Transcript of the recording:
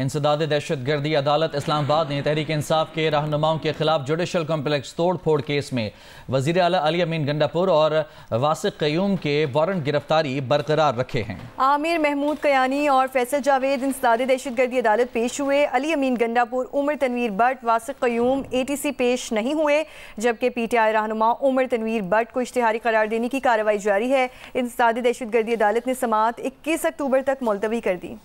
इंसदाद दहशत गर्दी अदालत इस्लामाबाद ने तहरीक इंसाफ के रहनुमाओं के खिलाफ जुडिशल कम्प्लेक्स तोड़ फोड़ केस में वजीर अला अली अमीन गंडापुर और वासिक क्यूम के वारंट गिरफ्तारी बरकरार रखे हैं आमिर महमूद कयानी और फैसल जावेद इंसदाद दहशत गर्दी अदालत पेश हुए Ali Amin Gandapur Umar Tanveer Bhatt Wasiq Qayyum A T C पेश नहीं हुए जबकि पी टी आई रहनुमा उमर तनवीर भट्ट को इश्तहारी करार देने की कार्रवाई जारी है इंसदाद दहशत गर्दी अदालत ने समात इक्कीस अक्टूबर तक मुलतवी कर दी